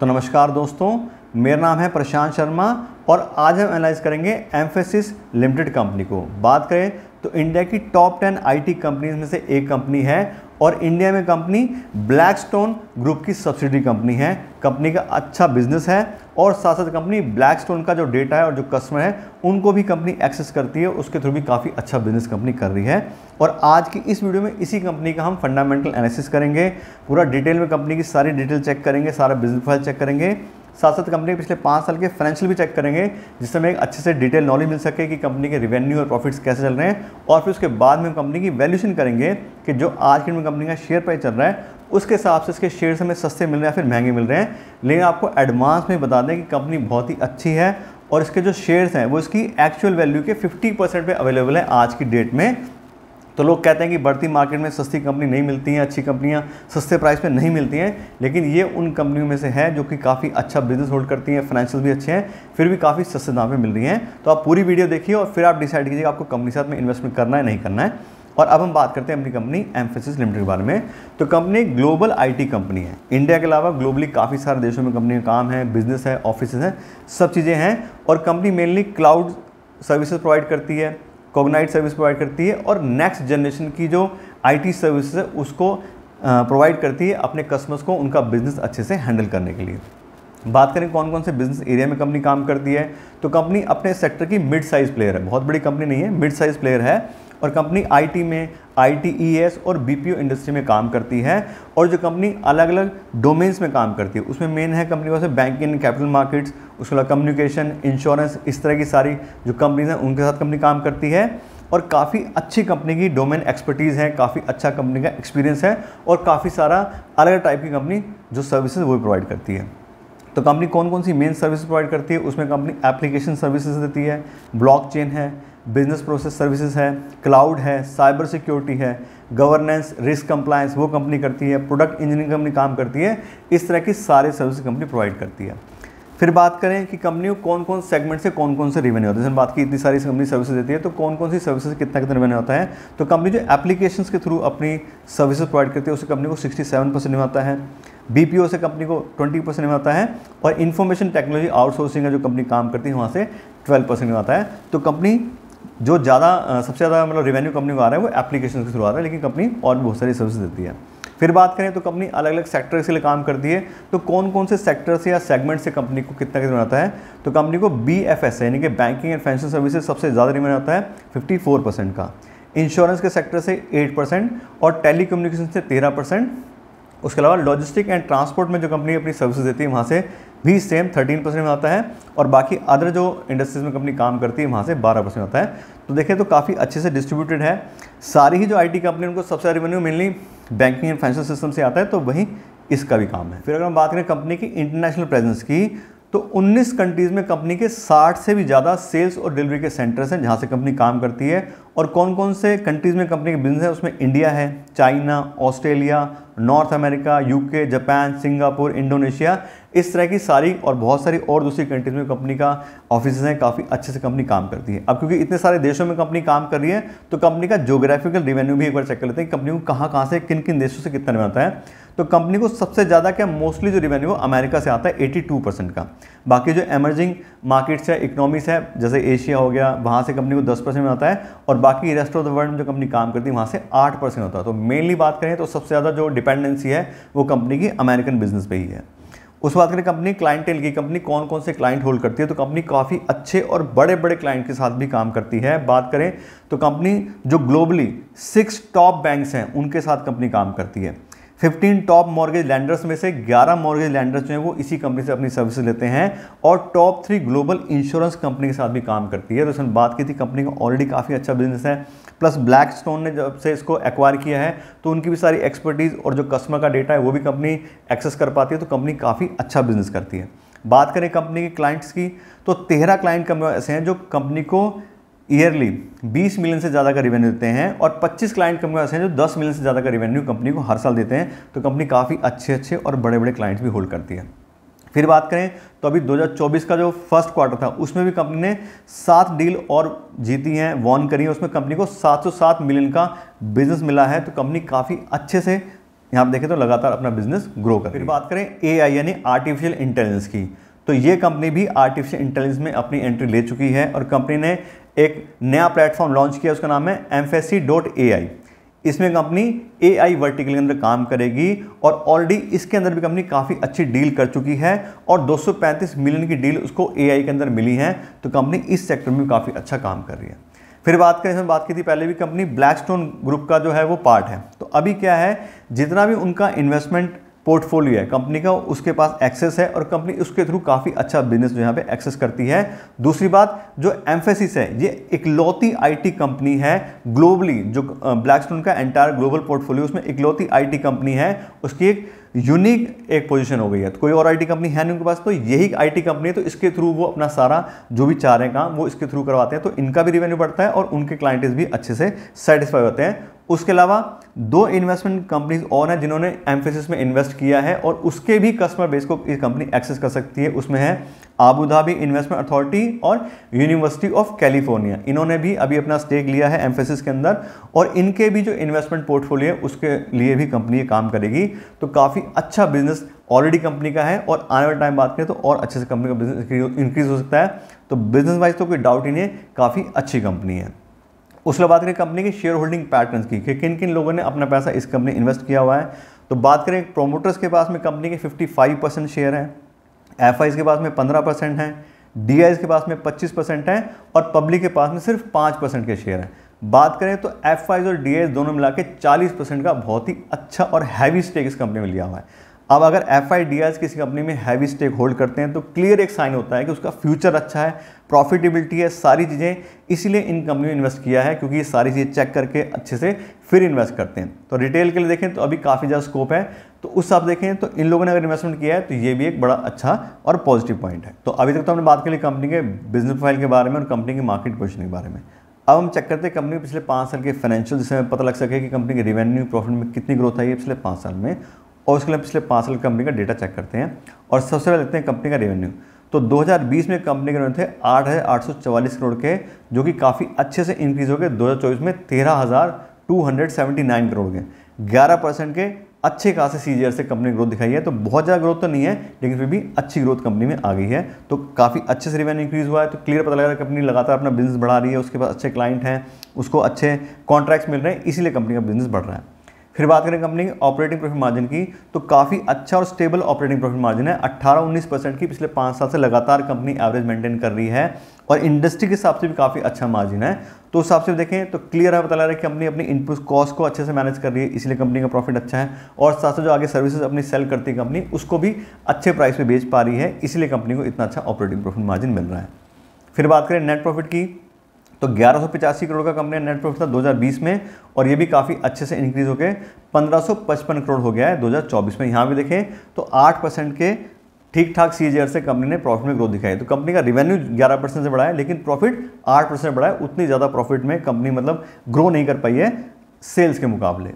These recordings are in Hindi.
तो नमस्कार दोस्तों मेरा नाम है प्रशांत शर्मा और आज हम एनालाइज करेंगे एम्फेसिस लिमिटेड कंपनी को बात करें तो इंडिया की टॉप टेन आईटी कंपनीज में से एक कंपनी है और इंडिया में कंपनी ब्लैकस्टोन ग्रुप की सब्सिडी कंपनी है कंपनी का अच्छा बिजनेस है और साथ साथ कंपनी ब्लैकस्टोन का जो डेटा है और जो कस्टमर है उनको भी कंपनी एक्सेस करती है उसके थ्रू भी काफ़ी अच्छा बिजनेस कंपनी कर रही है और आज की इस वीडियो में इसी कंपनी का हम फंडामेंटल एनालिसिस करेंगे पूरा डिटेल में कंपनी की सारी डिटेल चेक करेंगे सारा बिजनेस फाइल चेक करेंगे साथ साथ कंपनी के पिछले पाँच साल के फाइनेंशियल भी चेक करेंगे जिससे हमें एक अच्छे से डिटेल नॉलेज मिल सके कि कंपनी के रेवेन्यू और प्रॉफिट्स कैसे चल रहे हैं और फिर उसके बाद में कंपनी की वैल्यूशन करेंगे कि जो आज के में कंपनी का शेयर प्राइस चल रहा है उसके हिसाब से इसके शेयर हमें सस्ते मिल रहे हैं फिर महंगे मिल रहे हैं लेकिन आपको एडवांस में बता दें कि कंपनी बहुत ही अच्छी है और इसके जो शेयर्स हैं वो इसकी एक्चुअल वैल्यू के 50 परसेंट पर अवेलेबल है आज की डेट में तो लोग कहते हैं कि बढ़ती मार्केट में सस्ती कंपनी नहीं मिलती हैं अच्छी कंपनियाँ सस्ते प्राइस में नहीं मिलती हैं लेकिन ये उन कंपनियों में से है जो कि काफ़ी अच्छा बिजनेस होल्ड करती हैं फाइनेंशियल भी अच्छे हैं फिर भी काफ़ी सस्ते दाम पर मिल रही हैं तो आप पूरी वीडियो देखिए और फिर आप डिसाइड कीजिए आपको कंपनी के साथ में इन्वेस्टमेंट करना है नहीं करना है और अब हम बात करते हैं अपनी कंपनी एम्फेसिस लिमिटेड के बारे में तो कंपनी ग्लोबल आईटी कंपनी है इंडिया के अलावा ग्लोबली काफ़ी सारे देशों में कंपनी का काम है बिजनेस है ऑफिस हैं सब चीज़ें हैं और company mainly cloud services provide करती है कोगनाइट सर्विस प्रोवाइड करती है और नेक्स्ट जनरेशन की जो आईटी सर्विस है उसको प्रोवाइड करती है अपने कस्टमर्स को उनका बिजनेस अच्छे से हैंडल करने के लिए बात करें कौन कौन से बिजनेस एरिया में कंपनी काम करती है तो कंपनी अपने सेक्टर की मिड साइज़ प्लेयर है बहुत बड़ी कंपनी नहीं है मिड साइज़ प्लेयर है और कंपनी आईटी में आईटीईएस e और बीपीओ इंडस्ट्री में काम करती है और जो कंपनी अलग अलग डोमेन्स में काम करती है उसमें मेन है कंपनी वैसे बैंकिंग कैपिटल मार्केट्स उसके अलावा कम्युनिकेशन इंश्योरेंस इस तरह की सारी जो कंपनीज हैं उनके साथ कंपनी काम करती है और काफ़ी अच्छी कंपनी की डोमेन एक्सपर्टीज़ है काफ़ी अच्छा कंपनी का एक्सपीरियंस है और काफ़ी सारा अलग टाइप की कंपनी जो सर्विसेज वो प्रोवाइड करती है तो कंपनी कौन कौन सी मेन सर्विस प्रोवाइड करती है उसमें कंपनी एप्लीकेशन सर्विसेज देती है ब्लॉकचेन है बिजनेस प्रोसेस सर्विसेज है क्लाउड है साइबर सिक्योरिटी है गवर्नेंस रिस्क कंप्लायंस वो कंपनी करती है प्रोडक्ट इंजीनियरिंग कंपनी काम करती है इस तरह की सारी सर्विस कंपनी प्रोवाइड करती है फिर बात करें कि कंपनी को कौन कौन सेगमेंट से कौन कौन से रेवेन्यू होता है जैसे बात की इतनी सारी कंपनी सर्विसेज देती है तो कौन कौन सी सर्विसेज कितना कितना रेवेन्यू होता है तो कंपनी जो एप्लीकेशंस के थ्रू अपनी सर्विसेज प्रोवाइड करती है उसे कंपनी को 67 परसेंट आता है बी से कंपनी को 20 परसेंट में आता है और इन्फॉर्मेशन टेक्नोलॉजी आउटसोर्सिंग का जो कंपनी काम करती है वहाँ से 12 परसेंट में आता है तो कंपनी जो ज़्यादा सबसे ज़्यादा मतलब रेवेन्यू कंपनी को आ रहा है वो एप्लीकेशन के थ्रू आ रहा है लेकिन कंपनी और बहुत सारी सर्विस देती है फिर बात करें तो कंपनी अलग अलग सेक्टर के लिए काम करती है तो कौन कौन से सेक्टर से या सेगमेंट से कंपनी को कितना कितना तो आता है तो कंपनी को बी एफ एस यानी कि बैंकिंग एंड फाइनेंशियल सर्विसेज सबसे ज़्यादा रिमेन आता है फिफ्टी परसेंट का इंश्योरेंस के सेक्टर से 8 परसेंट और टेली से 13 परसेंट उसके अलावा लॉजिस्टिक एंड ट्रांसपोर्ट में जो कंपनी अपनी सर्विस देती है वहाँ से भी सेम 13 परसेंट में आता है और बाकी अदर जो इंडस्ट्रीज में कंपनी काम करती है वहाँ से 12 परसेंट आता है तो देखें तो काफ़ी अच्छे से डिस्ट्रीब्यूटेड है सारी ही जो आईटी कंपनी उनको सबसे revenue mainly banking and financial system से आता है तो वहीं इसका भी काम है फिर अगर हम बात करें कंपनी की इंटरनेशनल प्रेजेंस की तो उन्नीस कंट्रीज़ में कंपनी के साठ से भी ज़्यादा सेल्स और डिलीवरी के सेंटर्स हैं जहाँ से कंपनी काम करती है और कौन कौन से कंट्रीज़ में कंपनी के बिजनेस है उसमें इंडिया है China Australia North America UK Japan Singapore Indonesia इस तरह की सारी और बहुत सारी और दूसरी कंट्रीज़ में कंपनी का ऑफिस हैं काफ़ी अच्छे से कंपनी काम करती है अब क्योंकि इतने सारे देशों में कंपनी काम कर रही है तो कंपनी का जोग्राफिकल रिवेन्यू भी एक बार चेक कर लेते हैं कंपनी को कहाँ कहाँ से किन किन देशों से कितना रिवेन्यू आता है तो कंपनी को सबसे ज़्यादा क्या मोस्टली जो रिवेन्यू अमेरिका से आता है एटी का बाकी जो एमर्जिंग मार्केट्स है इकोनॉमीस है जैसे एशिया हो गया वहाँ से कंपनी को दस परसेंट में आता है और बाकी रेस्ट ऑफ द वर्ल्ड में जो कंपनी काम करती है वहाँ से आठ परसेंट होता है तो मेनली बात करें तो सबसे ज़्यादा जो डिपेंडेंसी है वो कंपनी की अमेरिकन बिजनेस पर ही है उस बात करें कंपनी क्लाइंटेल की कंपनी कौन कौन से क्लाइंट होल्ड करती है तो कंपनी काफ़ी अच्छे और बड़े बड़े क्लाइंट के साथ भी काम करती है बात करें तो कंपनी जो ग्लोबली सिक्स टॉप बैंक्स हैं उनके साथ कंपनी काम करती है 15 टॉप मॉर्गेज लैंडर्स में से 11 मॉर्गेज लैंडर्स जो हैं वो इसी कंपनी से अपनी सर्विस लेते हैं और top three global insurance company के साथ भी काम करती है तो उसने बात की थी कंपनी का ऑलरेडी काफ़ी अच्छा बिजनेस है प्लस ब्लैक स्टोन ने जब से इसको एक्वायर किया है तो उनकी भी सारी एक्सपर्टीज़ और जो कस्टमर का डेटा है वो भी कंपनी एक्सेस कर पाती है तो कंपनी काफ़ी अच्छा बिजनेस करती है बात करें कंपनी के क्लाइंट्स की तो तेरह क्लाइंट कंपनी ऐसे हैं जो कंपनी को ईयरली 20 मिलियन से ज़्यादा का रिवेन्यू देते हैं और 25 क्लाइंट कंपनी ऐसे हैं जो 10 मिलियन से ज़्यादा का रिवेन्यू कंपनी को हर साल देते हैं तो कंपनी काफ़ी अच्छे अच्छे और बड़े बड़े क्लाइंट्स भी होल्ड करती है फिर बात करें तो अभी 2024 का जो फर्स्ट क्वार्टर था उसमें भी कंपनी ने सात डील और जीती हैं वॉन करी है उसमें कंपनी को 707 मिलियन का बिजनेस मिला है तो कंपनी काफ़ी अच्छे से यहाँ पर देखें तो लगातार अपना बिजनेस ग्रो कर फिर बात करें ए यानी आर्टिफिशियल इंटेलिजेंस की तो ये कंपनी भी आर्टिफिशियल इंटेलिजेंस में अपनी एंट्री ले चुकी है और कंपनी ने एक नया प्लेटफॉर्म लॉन्च किया उसका नाम है एम्फेसी डॉट ए आई इसमें कंपनी ए आई वर्टिकल के अंदर काम करेगी और ऑलरेडी इसके अंदर भी कंपनी काफ़ी अच्छी डील कर चुकी है और 235 मिलियन की डील उसको ए आई के अंदर मिली है तो कंपनी इस सेक्टर में काफ़ी अच्छा काम कर रही है फिर बात करें इसमें बात की थी पहले भी कंपनी ब्लैक ग्रुप का जो है वो पार्ट है तो अभी क्या है जितना भी उनका इन्वेस्टमेंट पोर्टफोलियो है कंपनी का उसके पास एक्सेस है और कंपनी उसके थ्रू काफ़ी अच्छा बिजनेस जो यहाँ पे एक्सेस करती है दूसरी बात जो एम्फेसिस है ये इकलौती आईटी कंपनी है ग्लोबली जो ब्लैकस्टोन का एंटायर ग्लोबल पोर्टफोलियो उसमें इकलौती आईटी कंपनी है उसकी एक यूनिक एक पोजीशन हो गई है तो कोई और आईटी कंपनी है नहीं उनके पास तो यही आईटी कंपनी है तो इसके थ्रू वो अपना सारा जो भी चाह रहे हैं काम वो इसके थ्रू करवाते हैं तो इनका भी रिवेन्यू बढ़ता है और उनके क्लाइंट्स भी अच्छे से सेटिस्फाई होते हैं उसके अलावा दो इन्वेस्टमेंट कंपनीज और हैं जिन्होंने एम्फेसिस में इन्वेस्ट किया है और उसके भी कस्टमर बेस को इस कंपनी एक्सेस कर सकती है उसमें है आबू धाबी इन्वेस्टमेंट अथॉरिटी और यूनिवर्सिटी ऑफ कैलिफोर्निया इन्होंने भी अभी अपना स्टेक लिया है एम्फेसिस के अंदर और इनके भी जो इन्वेस्टमेंट पोर्टफोलियो है उसके लिए भी कंपनी काम करेगी तो काफ़ी अच्छा बिजनेस ऑलरेडी कंपनी का है और आने वाले टाइम बात करें तो और अच्छे से कंपनी का बिजनेस इंक्रीज हो सकता है तो बिजनेस वाइज तो कोई डाउट ही नहीं है काफ़ी अच्छी कंपनी है उसके बाद बात करें कंपनी के शेयर होल्डिंग पैटर्न की कि किन किन लोगों ने अपना पैसा इस कंपनी इन्वेस्ट किया हुआ है तो बात करें प्रोमोटर्स के पास में कंपनी के 55 परसेंट शेयर हैं एफ के पास में 15 परसेंट हैं डी के पास में 25 परसेंट हैं और पब्लिक के पास में सिर्फ 5 परसेंट के शेयर हैं बात करें तो एफ और डी दोनों मिला के चालीस परसेंट का बहुत ही अच्छा और हैवी स्टेक इस कंपनी में लिया हुआ है अब अगर एफ किसी कंपनी में हैवी स्टेक होल्ड करते हैं तो क्लियर एक साइन होता है कि उसका फ्यूचर अच्छा है प्रॉफिटेबिलिटी है सारी चीज़ें इसीलिए इन कंपनी में इन्वेस्ट किया है क्योंकि ये सारी चीज़ें चेक करके अच्छे से फिर इन्वेस्ट करते हैं तो रिटेल के लिए देखें तो अभी काफ़ी ज़्यादा स्कोप है तो उस हिसाब देखें तो इन लोगों ने अगर इन्वेस्टमेंट किया है तो ये भी एक बड़ा अच्छा और पॉजिटिव पॉइंट है तो अभी तक तो हमने बात कर ली कंपनी के बिजनेस प्रोफाइल के बारे में और कंपनी की मार्केट पोजिशन के बारे में अब हम चेक करते हैं कंपनी पिछले पाँच साल के फाइनेंशियल जिससे हमें पता लग सके कि कंपनी के रेवेन्यू प्रॉफिट में कितनी ग्रोथ आई है पिछले पाँच साल में और उसके लिए पिछले पाँच साल कंपनी का डेटा चेक करते हैं और सबसे पहले देखते हैं कंपनी का रेवेन्यू तो 2020 में कंपनी के रेवेन्यू थे आठ करोड़ के जो कि काफ़ी अच्छे से इंक्रीज़ हो गए दो में तेरह करोड़ के ग्यारह परसेंट के अच्छे खासे सी से कंपनी ग्रोथ दिखाई है तो बहुत ज़्यादा ग्रोथ तो नहीं है लेकिन फिर भी अच्छी ग्रोथ कंपनी में आ गई है तो काफ़ी अच्छे से रिवेन्यू इंक्रीज़ हुआ है तो क्लियर पता लग रहा है कंपनी लगातार अपना बिजनेस बढ़ा रही है उसके पास अच्छे क्लाइंट हैं उसको अच्छे कॉन्ट्रैक्ट्स मिल रहे हैं इसीलिए कंपनी का बिजनेस बढ़ रहा है फिर बात करें कंपनी के ऑपरेटिंग प्रॉफिट मार्जिन की तो काफ़ी अच्छा और स्टेबल ऑपरेटिंग प्रॉफिट मार्जिन है 18-19 परसेंट की पिछले पाँच साल से लगातार कंपनी एवरेज मेंटेन कर रही है और इंडस्ट्री के हिसाब से भी काफ़ी अच्छा मार्जिन है तो हिसाब से देखें तो क्लियर है बता रहा है कि कंपनी अपनी इनपुट कॉस्ट को अच्छे से मैनेज कर रही है इसलिए कंपनी का प्रॉफिट अच्छा है और साथ साथ जो आगे सर्विसेज अपनी सेल करती है कंपनी उसको भी अच्छे प्राइस पर बेच पा रही है इसलिए कंपनी को इतना अच्छा ऑपरेटिंग प्रॉफिट मार्जिन मिल रहा है फिर बात करें नेट प्रॉफिट की तो ग्यारह करोड़ का कंपनी नेट प्रॉफिट था 2020 में और ये भी काफ़ी अच्छे से इंक्रीज होकर 1555 करोड़ हो गया है 2024 में यहाँ भी देखें तो 8 परसेंट के ठीक ठाक सी से कंपनी ने प्रॉफिट में ग्रोथ दिखाई तो कंपनी का रिवेन्यू 11 परसेंट से बढ़ा है लेकिन प्रॉफिट 8 परसेंट बढ़ा है उतनी ज़्यादा प्रॉफिट में कंपनी मतलब ग्रो नहीं कर पाई है सेल्स के मुकाबले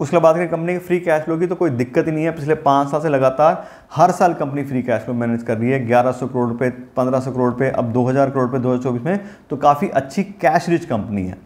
उसके बाद अगर कंपनी की फ्री कैश फ्लो की तो कोई दिक्कत ही नहीं है पिछले पाँच साल से लगातार हर साल company free cash flow manage कर रही है 1100 करोड़ पंद्रह 1500 करोड़ पे अब 2000 करोड़ पे 2024 में तो काफ़ी अच्छी कैश रिच कंपनी है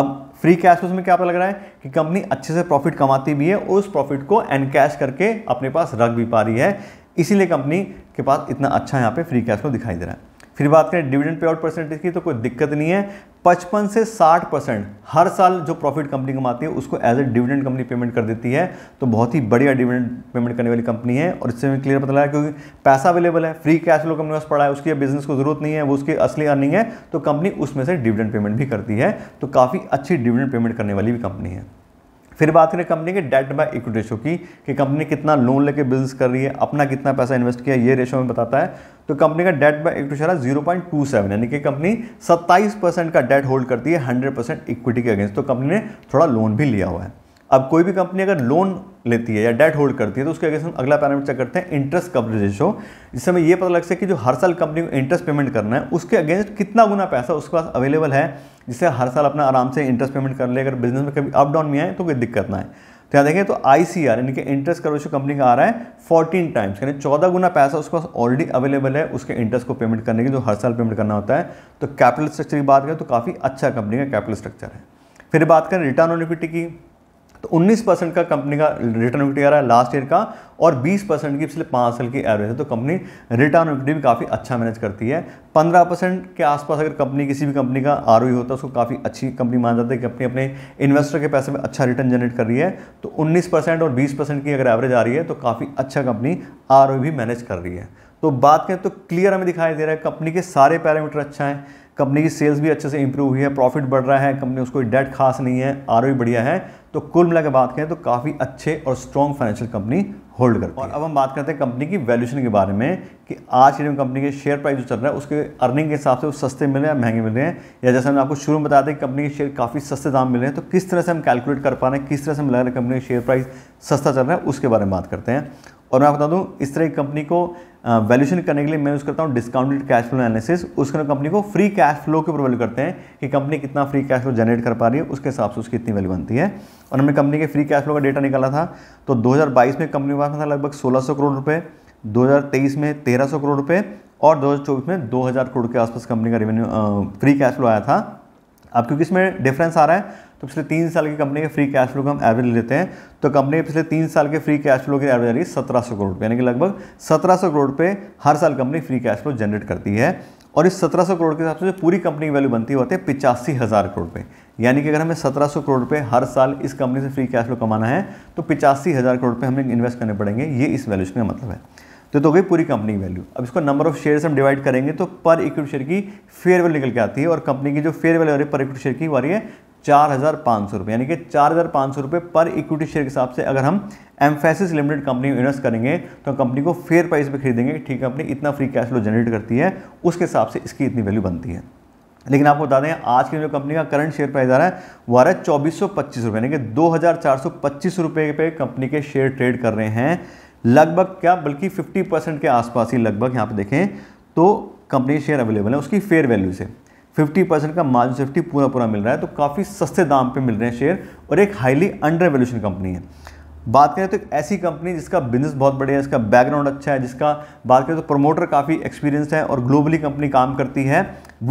अब फ्री कैश फ्लो में क्या पता लग रहा है कि कंपनी अच्छे से प्रॉफिट कमाती भी है और उस प्रॉफिट को एन कैश करके अपने पास रख भी पा रही है इसीलिए कंपनी के पास इतना अच्छा यहाँ पर फ्री कैश फ्लो दिखाई दे रहा है फिर बात करें डिविडेंड पे आउट परसेंटेज की तो कोई दिक्कत नहीं है पचपन से साठ परसेंट हर साल जो प्रॉफिट कंपनी कमाती है उसको as a dividend company payment कर देती है तो बहुत ही बढ़िया डिविडेंड पेमेंट करने वाली कंपनी है और इससे हमें क्लियर पता लगा क्योंकि पैसा अवेलेबल है फ्री कैश फ्लो कंपनी पास पड़ा है उसकी बिजनेस को जरूरत नहीं है वो उसकी असली अर्निंग है तो कंपनी उसमें से डिविडेंड पेमेंट भी करती है तो काफ़ी अच्छी डिविडेंड पेमेंट करने वाली भी कंपनी है फिर बात करें कंपनी के डेट बाय इक्विटी रेशो की कि कंपनी कितना लोन लेके बिजनेस कर रही है अपना कितना पैसा इन्वेस्ट किया ये रेशो में बताता है तो कंपनी का debt by equity ratio zero point two seven यानी कि कंपनी सत्ताईस परसेंट का डेट होल्ड करती है हंड्रेड परसेंट इक्विटी के अगेंस्ट तो कंपनी ने थोड़ा लोन भी लिया हुआ है अब कोई भी कंपनी अगर लोन लेती है या डेट होल्ड करती है तो उसके अगेंस्ट हम अगला पैरामीटर चेक करते हैं इंटरेस्ट कवरेज रेशो जिससे हमें ये पता लग सके कि जो हर साल कंपनी को इंटरेस्ट पेमेंट करना है उसके अगेंस्ट कितना गुना पैसा उसके पास अवेलेबल है जिससे हर साल अपना आराम से इंटरेस्ट पेमेंट कर ले अगर बिजनेस में कभी अप डाउन में आए तो कोई दिक्कत ना है तो यहाँ देखें तो आई सी आर यानी कि इंटरेस्ट कवरेज रेशो कंपनी का आ रहा है फोर्टीन टाइम्स यानी चौदह गुना पैसा उसके पास ऑलरेडी अवेलेबल है उसके इंटरेस्ट को पेमेंट करने की जो हर साल पेमेंट करना होता है तो कैपिटल स्ट्रक्चर की बात करें तो काफ़ी अच्छा कंपनी का कैपिटल स्ट्रक्चर है फिर बात करें रिटर्न ऑन इक्विटी की तो 19 परसेंट का कंपनी का रिटर्न इक्विटी आ रहा है लास्ट ईयर का और 20 परसेंट की पिछले पाँच साल की एवरेज है तो कंपनी रिटर्न इक्विटी भी काफ़ी अच्छा मैनेज करती है 15 परसेंट के आसपास अगर कंपनी किसी भी कंपनी का आर e होता है उसको काफ़ी अच्छी कंपनी माना जाता है कंपनी अपने इन्वेस्टर के पैसे में अच्छा रिटर्न जनरेट कर रही है तो उन्नीस और बीस की अगर एवरेज आ रही है तो काफ़ी अच्छा कंपनी आर e भी मैनेज कर रही है तो बात करें तो क्लियर हमें दिखाई दे रहा है कंपनी के सारे पैरामीटर अच्छा है कंपनी की सेल्स भी अच्छे से इंप्रूव हुई है प्रॉफिट बढ़ रहा है कंपनी उसको डेट खास नहीं है आर बढ़िया है तो कुल मिलाकर बात करें तो काफ़ी अच्छे और स्ट्रॉन्ग फाइनेंशियल कंपनी होल्ड करती और अब हम बात करते हैं कंपनी की वैल्यूशन के बारे में कि आज के कंपनी के शेयर प्राइस जो चल रहा है उसके अर्निंग के हिसाब से वो सस्ते मिल रहे हैं महंगे मिल रहे हैं या जैसे हमने आपको शुरू में बताया था कि कंपनी के शेयर काफ़ी सस्ते दाम मिल रहे हैं तो किस तरह से हम कैलकुलेट कर पा रहे हैं किस तरह से हम लग रहे हैं कंपनी का शेयर प्राइस सस्ता चल रहा है उसके बारे में बात करते हैं और मैं बता दूँ इस तरह की कंपनी को वैल्यूशन करने के लिए मैं यूज़ करता हूँ डिस्काउंटेड कैश फ्लो एनालिसिस उसके अंदर कंपनी को फ्री कैश फ्लो के ऊपर वैल्यू करते हैं कि कंपनी कितना फ्री कैश फ्लो जनरेट कर पा रही है उसके हिसाब से उसकी इतनी वैल्यू बनती है और हमने कंपनी के फ्री कैश फ्लो का डेटा निकाला था तो दो में कंपनी के पास था लगभग सोलह करोड़ रुपये दो में तेरह करोड़ रुपये और दो में दो करोड़ के आसपास कंपनी का रेवेन्यू फ्री कैश फ्लो आया था अब क्योंकि इसमें डिफरेंस आ रहा है तो पिछले तीन साल की कंपनी के फ्री कैश फ्लो को हम एवरेज लेते हैं तो कंपनी पिछले तीन साल के फ्री कैश फ्लो की एवरेज आ रही है सत्रह सौ करोड़ रुपये यानी कि लगभग सत्रह सौ करोड़ रुपये हर साल company free cash flow generate करती है और इस सत्रह सौ करोड़ के हिसाब से जो पूरी कंपनी की वैल्यू बनती होती है पिचासी हज़ार करोड़ रुपये यानी कि अगर हमें सत्रह सौ करोड़ रुपये हर साल इस कंपनी से फ्री कैश फ्लो कमाना है तो पिचासी हज़ार करोड़ रुपये हमें इन्वेस्ट करने पड़ेंगे ये इस वैल्यूशन का मतलब है तो तो गई पूरी कंपनी की वैल्यू अब इसको नंबर ऑफ शेयर्स हम डिवाइड करेंगे तो पर इक्विटी शेयर की फेयर वैल्यू निकल के आती है और कंपनी की जो फेयर वैल्यू आ रही है पर इक्विटी शेयर की वो आ रही है चार हज़ार पाँच सौ रुपये यानी कि चार हज़ार पाँच सौ रुपये पर इक्विटी शेयर के हिसाब से अगर हम एम्फेसिस लिमिटेड कंपनी में इन्वेस्ट करेंगे तो कंपनी को फेयर प्राइस पे खरीदेंगे ठीक ठीक कंपनी इतना फ्री कैश फ्लो जनरेट करती है उसके हिसाब से इसकी इतनी वैल्यू बनती है लेकिन आपको बता दें आज की जो कंपनी का करंट शेयर प्राइस आ रहा है वो आ रहा है चौबीस सौ पच्चीस रुपये यानी कि दो हज़ार चार सौ पच्चीस रुपये पे कंपनी के शेयर ट्रेड कर रहे हैं लगभग क्या बल्कि फिफ्टी परसेंट के आसपास ही लगभग यहाँ पे देखें तो कंपनी शेयर अवेलेबल है उसकी फेयर वैल्यू से 50 परसेंट का मार्जिन सेफ्टी पूरा पूरा मिल रहा है तो काफ़ी सस्ते दाम पे मिल रहे हैं शेयर और एक हाईली अंडर वैल्यूशन कंपनी है बात करें तो एक ऐसी कंपनी जिसका बिजनेस बहुत बढ़िया है इसका बैकग्राउंड अच्छा है जिसका बात करें तो प्रमोटर काफ़ी एक्सपीरियंस है और ग्लोबली कंपनी काम करती है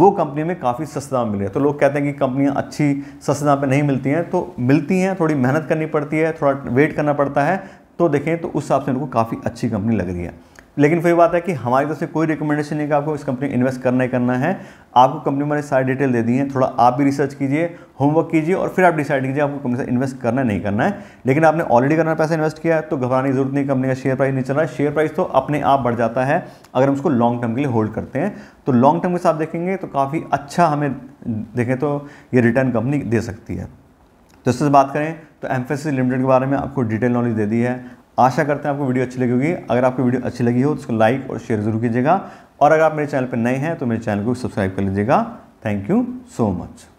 वो कंपनी में काफ़ी सस्ते दाम मिल रहे है तो लोग कहते हैं कि कंपनियाँ अच्छी सस्ते दाम पर नहीं मिलती हैं तो मिलती हैं थोड़ी मेहनत करनी पड़ती है थोड़ा वेट करना पड़ता है तो देखें तो उस हिसाब से उनको काफ़ी अच्छी कंपनी लग रही है लेकिन फिर बात है कि हमारी तरफ से कोई रिकमेंडेशन नहीं कि आपको इस कंपनी में इन्वेस्ट करना ही करना है आपको कंपनी मैंने सारी डिटेल दे दी है थोड़ा आप भी रिसर्च कीजिए होमवर्क कीजिए और फिर आप डिसाइड कीजिए आपको कंपनी से इन्वेस्ट करना है नहीं करना है लेकिन आपने ऑलरेडी करना पैसा इन्वेस्ट किया है तो घबराने की जरूरत नहीं कंपनी का शेयर प्राइस नहीं चल रहा है शेयर प्राइस तो अपने आप बढ़ जाता है अगर हम उसको लॉन्ग टर्म के लिए होल्ड करते हैं तो लॉन्ग टर्म के साथ देखेंगे तो काफ़ी अच्छा हमें देखें तो ये रिटर्न कंपनी दे सकती है तो इससे बात करें तो एम्फेसिस लिमिटेड के बारे में आपको डिटेल नॉलेज दे दी है आशा करते हैं आपको वीडियो अच्छी लगी होगी अगर आपको वीडियो अच्छी लगी हो तो उसको लाइक और शेयर ज़रूर कीजिएगा और अगर आप मेरे चैनल पर नए हैं तो मेरे चैनल को सब्सक्राइब कर लीजिएगा थैंक यू सो मच